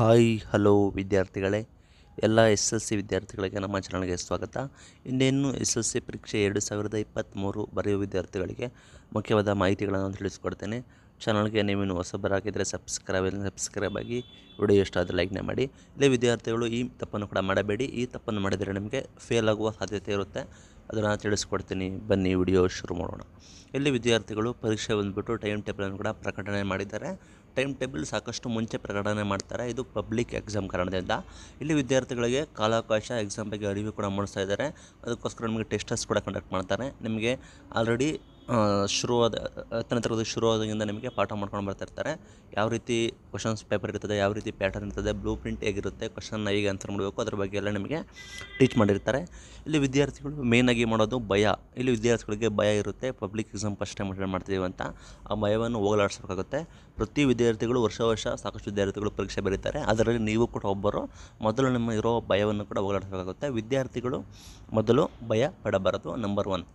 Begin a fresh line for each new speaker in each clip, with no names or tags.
hi hello ವಿದ್ಯಾರ್ಥಿಗಳೇ ಎಲ್ಲ S L C ವಿದ್ಯಾರ್ಥಿಗಳಿಗೆ ನಮ್ಮ ಚಾನಲ್ಗೆ ಸ್ವಾಗತ ಇನ್ನೇನು ಎಸ್ ಎಲ್ ಸಿ ಪರೀಕ್ಷೆ ಎರಡು ಸಾವಿರದ ಇಪ್ಪತ್ತ್ಮೂರು ಬರೆಯುವ ವಿದ್ಯಾರ್ಥಿಗಳಿಗೆ ಮುಖ್ಯವಾದ ಮಾಹಿತಿಗಳನ್ನು ತಿಳಿಸ್ಕೊಡ್ತೇನೆ ಚಾನಲ್ಗೆ ನೀವೇನು ಹೊಸಬರಾಗಿದ್ದರೆ ಸಬ್ಸ್ಕ್ರೈಬ್ ಸಬ್ಸ್ಕ್ರೈಬ್ ಆಗಿ ವಿಡಿಯೋ ಇಷ್ಟ ಆದರೆ ಲೈಕ್ನೇ ಮಾಡಿ ಇಲ್ಲೇ ವಿದ್ಯಾರ್ಥಿಗಳು ಈ ತಪ್ಪನ್ನು ಕೂಡ ಮಾಡಬೇಡಿ ಈ ತಪ್ಪನ್ನು ಮಾಡಿದರೆ ನಿಮಗೆ ಫೇಲ್ ಆಗುವ ಸಾಧ್ಯತೆ ಇರುತ್ತೆ ಅದನ್ನು ತಿಳಿಸ್ಕೊಡ್ತೀನಿ ಬನ್ನಿ ವಿಡಿಯೋ ಶುರು ಮಾಡೋಣ ಇಲ್ಲಿ ವಿದ್ಯಾರ್ಥಿಗಳು ಪರೀಕ್ಷೆ ಬಂದುಬಿಟ್ಟು ಟೈಮ್ ಟೇಬಲನ್ನು ಕೂಡ ಪ್ರಕಟಣೆ ಮಾಡಿದ್ದಾರೆ ಟೈಮ್ ಟೇಬಲ್ ಸಾಕಷ್ಟು ಮುಂಚೆ ಪ್ರಕಟಣೆ ಮಾಡ್ತಾರೆ ಇದು ಪಬ್ಲಿಕ್ ಎಕ್ಸಾಮ್ ಕಾರಣದಿಂದ ಇಲ್ಲಿ ವಿದ್ಯಾರ್ಥಿಗಳಿಗೆ ಕಾಲಾವಕಾಶ ಎಕ್ಸಾಮ್ ಬಗ್ಗೆ ಅರಿವು ಕೂಡ ಮೂಡಿಸ್ತಾ ಇದ್ದಾರೆ ಅದಕ್ಕೋಸ್ಕರ ನಿಮಗೆ ಟೆಸ್ಟಸ್ ಕೂಡ ಕಂಡಕ್ಟ್ ಮಾಡ್ತಾರೆ ನಿಮಗೆ ಆಲ್ರೆಡಿ ಶುರುವಾದ ಹತ್ತನೇ ಶುರುವಾದಾಗಿಂದ ನಿಮಗೆ ಪಾಠ ಮಾಡ್ಕೊಂಡು ಬರ್ತಾ ಇರ್ತಾರೆ ಯಾವ ರೀತಿ ಕ್ವಶನ್ಸ್ ಪೇಪರ್ ಇರ್ತದೆ ಯಾವ ರೀತಿ ಪ್ಯಾಟರ್ನ್ ಇರ್ತದೆ ಬ್ಲೂ ಪ್ರಿಂಟ್ ಹೇಗಿರುತ್ತೆ ಕ್ವಶನ್ನ ಹೇಗೆ ಆನ್ಸರ್ ಮಾಡಬೇಕು ಅದ್ರ ಬಗ್ಗೆ ಎಲ್ಲ ನಿಮಗೆ ಟೀಚ್ ಮಾಡಿರ್ತಾರೆ ಇಲ್ಲಿ ವಿದ್ಯಾರ್ಥಿಗಳು ಮೇನಾಗಿ ಮಾಡೋದು ಭಯ ಇಲ್ಲಿ ವಿದ್ಯಾರ್ಥಿಗಳಿಗೆ ಭಯ ಇರುತ್ತೆ public exam first time attend ಮಾಡ್ತಿದ್ದೀವಿ ಅಂತ ಆ ಭಯವನ್ನು ಹೋಗಲಾಡಿಸ್ಬೇಕಾಗುತ್ತೆ ಪ್ರತಿ ವಿದ್ಯಾರ್ಥಿಗಳು ವರ್ಷ ವರ್ಷ ಸಾಕಷ್ಟು ವಿದ್ಯಾರ್ಥಿಗಳು ಪರೀಕ್ಷೆ ಬರೀತಾರೆ ಅದರಲ್ಲಿ ನೀವು ಕೂಡ ಒಬ್ಬರು ಮೊದಲು ನಿಮ್ಮ ಇರೋ ಭಯವನ್ನು ಕೂಡ ಹೋಗಲಾಡಿಸ್ಬೇಕಾಗುತ್ತೆ ವಿದ್ಯಾರ್ಥಿಗಳು ಮೊದಲು ಭಯ ಪಡಬಾರದು ನಂಬರ್ ಒನ್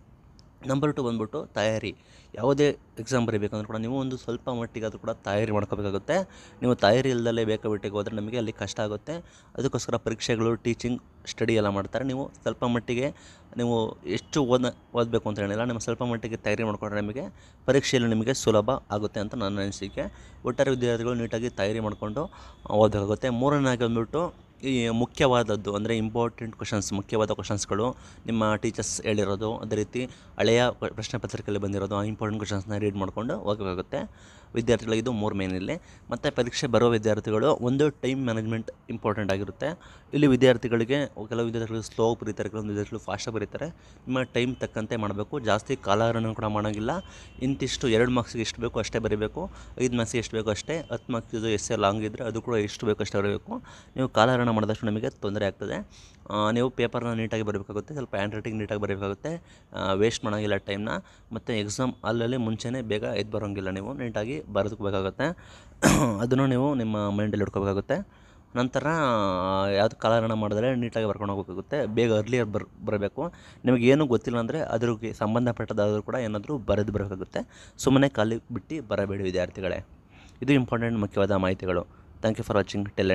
ನಂಬರ್ ಟು ಬಂದ್ಬಿಟ್ಟು ತಯಾರಿ ಯಾವುದೇ ಎಕ್ಸಾಮ್ ಬರೀಬೇಕಂದ್ರೂ ಕೂಡ ನೀವು ಒಂದು ಸ್ವಲ್ಪ ಮಟ್ಟಿಗಾದರೂ ಕೂಡ ತಯಾರಿ ಮಾಡ್ಕೋಬೇಕಾಗುತ್ತೆ ನೀವು ತಯಾರಿ ಇಲ್ಲದಲ್ಲೇ ಬೇಕು ಬಿಟ್ಟಿಗೆ ಹೋದರೆ ನಮಗೆ ಅಲ್ಲಿ ಕಷ್ಟ ಆಗುತ್ತೆ ಅದಕ್ಕೋಸ್ಕರ ಪರೀಕ್ಷೆಗಳು ಟೀಚಿಂಗ್ ಸ್ಟಡಿ ಎಲ್ಲ ಮಾಡ್ತಾರೆ ನೀವು ಸ್ವಲ್ಪ ಮಟ್ಟಿಗೆ ನೀವು ಎಷ್ಟು ಓದ ಓದಬೇಕು ಅಂತ ಹೇಳಿಲ್ಲ ನಿಮ್ಮ ಸ್ವಲ್ಪ ಮಟ್ಟಿಗೆ ತಯಾರಿ ಮಾಡಿಕೊಂಡ್ರೆ ನಿಮಗೆ ಪರೀಕ್ಷೆಯಲ್ಲಿ ನಿಮಗೆ ಸುಲಭ ಆಗುತ್ತೆ ಅಂತ ನನ್ನ ಅನಿಸಿಕೆ ಒಟ್ಟಾರೆ ವಿದ್ಯಾರ್ಥಿಗಳು ನೀಟಾಗಿ ತಯಾರಿ ಮಾಡಿಕೊಂಡು ಓದಬೇಕಾಗುತ್ತೆ ಮೂರನೇ ಆಗಿ ಬಂದ್ಬಿಟ್ಟು ಈ ಮುಖ್ಯವಾದದ್ದು ಅಂದರೆ ಇಂಪಾರ್ಟೆಂಟ್ ಕ್ವಶನ್ಸ್ ಮುಖ್ಯವಾದ ಕ್ವಶನ್ಸ್ಗಳು ನಿಮ್ಮ ಟೀಚರ್ಸ್ ಹೇಳಿರೋದು ಅದೇ ರೀತಿ ಹಳೆಯ ಪ್ರಶ್ನೆ ಪತ್ರಿಕೆಯಲ್ಲಿ ಬಂದಿರೋದು ಆ ಇಂಪಾರ್ಟೆಂಟ್ ಕ್ವಶನ್ಸ್ನ ರೀಡ್ ಮಾಡಿಕೊಂಡು ಹೋಗಬೇಕಾಗುತ್ತೆ ವಿದ್ಯಾರ್ಥಿಗಳಿಗೆ ಇದು ಮೂರು ಮೇನ್ ಇಲ್ಲಿ ಮತ್ತು ಪರೀಕ್ಷೆ ಬರುವ ವಿದ್ಯಾರ್ಥಿಗಳು ಒಂದು ಟೈಮ್ ಮ್ಯಾನೇಜ್ಮೆಂಟ್ ಇಂಪಾರ್ಟೆಂಟ್ ಆಗಿರುತ್ತೆ ಇಲ್ಲಿ ವಿದ್ಯಾರ್ಥಿಗಳಿಗೆ ಕೆಲವು ವಿದ್ಯಾರ್ಥಿಗಳು ಸ್ಲೋ ಬರೀತಾರೆ ಕೆಲವೊಂದು ವಿದ್ಯಾರ್ಥಿಗಳು ಫಾಸ್ಟಾಗಿ ಬರೀತಾರೆ ನಿಮ್ಮ ಟೈಮ್ ತಕ್ಕಂತೆ ಮಾಡಬೇಕು ಜಾಸ್ತಿ ಕಾಲಹರಣ ಕೂಡ ಮಾಡೋಂಗಿಲ್ಲ ಇಂತಿಷ್ಟು ಎರಡು ಮಾರ್ಕ್ಸಿಗೆ ಎಷ್ಟು ಬೇಕು ಅಷ್ಟೇ ಬರೀಬೇಕು ಐದು ಮಾರ್ಕ್ಸಿಗೆ ಎಷ್ಟು ಬೇಕು ಅಷ್ಟೇ ಹತ್ತು ಮಾರ್ಕ್ಸಿದು ಎಸ್ ಎ ಲಾಂಗ್ ಇದ್ದರೆ ಅದು ಕೂಡ ಎಷ್ಟು ಬೇಕು ಅಷ್ಟೇ ಬರಬೇಕು ನೀವು ಕಾಲಹರಣ ಮಾಡಿದಷ್ಟು ನಿಮಗೆ ತೊಂದರೆ ಆಗ್ತದೆ ನೀವು ಪೇಪರ್ನ ನೀಟಾಗಿ ಬರಬೇಕಾಗುತ್ತೆ ಸ್ವಲ್ಪ ಹ್ಯಾಂಡ್ ರೈಟಿಂಗ್ ನೀಟಾಗಿ ಬರಬೇಕಾಗುತ್ತೆ ವೇಸ್ಟ್ ಮಾಡೋಂಗಿಲ್ಲ ಟೈಮ್ನ ಮತ್ತು ಎಕ್ಸಾಮ್ ಅಲ್ಲಲ್ಲಿ ಮುಂಚೆನೇ ಬೇಗ ಎದ್ದು ಬರೋಂಗಿಲ್ಲ ನೀವು ನೀಟಾಗಿ ಬರೆದುಕೋಬೇಕಾಗುತ್ತೆ ಅದನ್ನು ನೀವು ನಿಮ್ಮ ಮೈಂಡಲ್ಲಿ ಇಟ್ಕೋಬೇಕಾಗುತ್ತೆ ನಂತರ ಯಾವುದು ಕಲರಣ ಮಾಡಿದ್ರೆ ನೀಟಾಗಿ ಬರ್ಕೊಂಡು ಹೋಗಬೇಕಾಗುತ್ತೆ ಬೇಗ ಅರ್ಲಿಯರ್ ಬರ್ ಬರಬೇಕು ನಿಮಗೇನು ಗೊತ್ತಿಲ್ಲ ಅಂದರೆ ಅದ್ರಿಗೆ ಸಂಬಂಧಪಟ್ಟದಾದರೂ ಕೂಡ ಏನಾದರೂ ಬರೆದು ಬರಬೇಕಾಗುತ್ತೆ ಸುಮ್ಮನೆ ಕಾಲಿಗೆ ಬಿಟ್ಟು ಬರಬೇಡಿ ವಿದ್ಯಾರ್ಥಿಗಳೇ ಇದು ಇಂಪಾರ್ಟೆಂಟ್ ಮುಖ್ಯವಾದ ಮಾಹಿತಿಗಳು ಥ್ಯಾಂಕ್ ಯು ಫಾರ್ ವಾಚಿಂಗ್ ಟೆಲೆಂಟ್